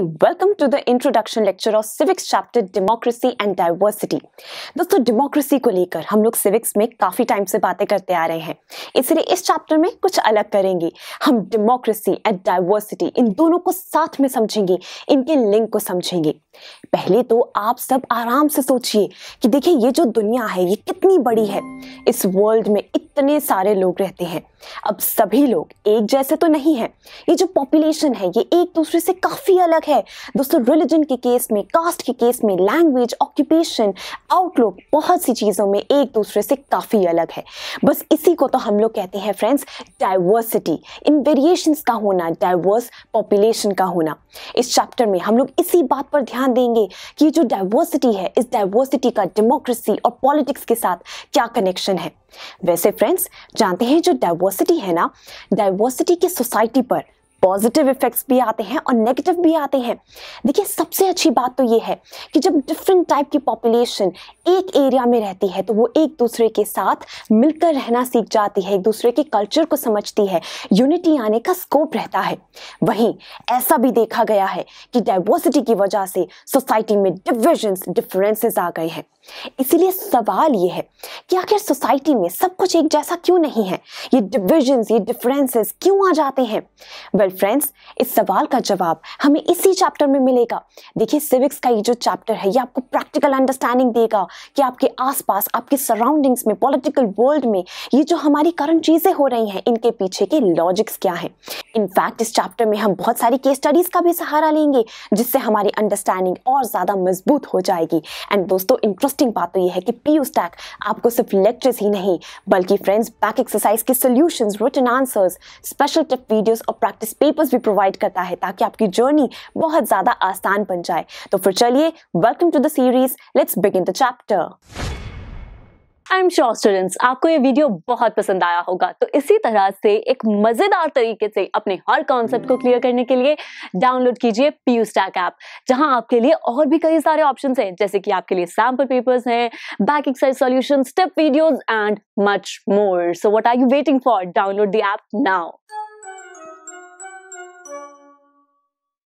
welcome to the introduction lecture of civics chapter democracy and diversity दोस्तों democracy को लेकर हम लोग सिविक्स में काफ़ी टाइम से बातें करते आ रहे हैं इसलिए इस चैप्टर में कुछ अलग करेंगे हम डेमोक्रेसी एंड डाइवर्सिटी इन दोनों को साथ में समझेंगे इनके लिंक को समझेंगे पहले तो आप सब आराम से सोचिए कि देखिए ये जो दुनिया है ये कितनी बड़ी है इस वर्ल्ड में इतने सारे लोग रहते हैं अब सभी लोग एक जैसे तो नहीं है ये जो पॉपुलेशन है ये एक दूसरे से काफ़ी अलग है है दोस्तों रिलीजन के केस में कास्ट के केस में लैंग्वेज ऑक्यूपेशन आउटलुक बहुत सी चीज़ों में एक दूसरे से काफ़ी अलग है बस इसी को तो हम लोग कहते हैं फ्रेंड्स डाइवर्सिटी इन वेरिएशंस का होना डाइवर्स पॉपुलेशन का होना इस चैप्टर में हम लोग इसी बात पर ध्यान देंगे कि जो डाइवर्सिटी है इस डाइवर्सिटी का डेमोक्रेसी और पॉलिटिक्स के साथ क्या कनेक्शन है वैसे फ्रेंड्स जानते हैं जो डाइवर्सिटी है ना डाइवर्सिटी की सोसाइटी पर पॉजिटिव इफेक्ट्स भी आते हैं और नेगेटिव भी आते हैं देखिए सबसे अच्छी बात तो ये है कि जब डिफरेंट टाइप की पॉपुलेशन एक एरिया में रहती है तो वो एक दूसरे के साथ मिलकर रहना सीख जाती है एक दूसरे के कल्चर को समझती है यूनिटी आने का स्कोप रहता है वहीं ऐसा भी देखा गया है कि डाइवर्सिटी की वजह से सोसाइटी में डिविजन्स डिफरेंसेस आ गए हैं इसीलिए सवाल ये है कि आखिर सोसाइटी में सब कुछ एक जैसा क्यों नहीं है ये डिविजन्स ये डिफरेंसेस क्यों आ जाते हैं वेल वेल फ्रेंड्स इस सवाल का जवाब हमें इसी चैप्टर में मिलेगा देखिए सिविक्स का ये जो चैप्टर है ये आपको प्रैक्टिकल अंडरस्टैंडिंग देगा कि आपके आसपास आपके सराउंडिंग्स में पॉलिटिकल वर्ल्ड में ये जो हमारी करंट चीज़ें हो रही हैं इनके पीछे के लॉजिक्स क्या है इनफैक्ट इस चैप्टर में हम बहुत सारी केस स्टडीज़ का भी सहारा लेंगे जिससे हमारी अंडरस्टैंडिंग और ज़्यादा मजबूत हो जाएगी एंड दोस्तों इंटरेस्टिंग बात तो ये है कि पी स्टैक आपको सिर्फ लेक्चर्स ही नहीं बल्कि फ्रेंड्स बैक एक्सरसाइज के solution return answers special tip videos और प्रैक्टिस पेपर्स भी प्रोवाइड करता है ताकि आपकी जर्नी बहुत ज़्यादा आसान बन जाए तो फिर चलिए welcome to the series let's begin the chapter I am sure students आपको ये वीडियो बहुत पसंद आया होगा तो इसी तरह से एक मजेदार तरीके से अपने हर कॉन्सेप्ट को क्लियर करने के लिए डाउनलोड कीजिए पीयू स्टैक ऐप जहां आपके लिए और भी कई सारे ऑप्शन हैं जैसे कि आपके लिए सैम्पल पेपर्स हैं back exercise solution step videos and much more so what are you waiting for download the app now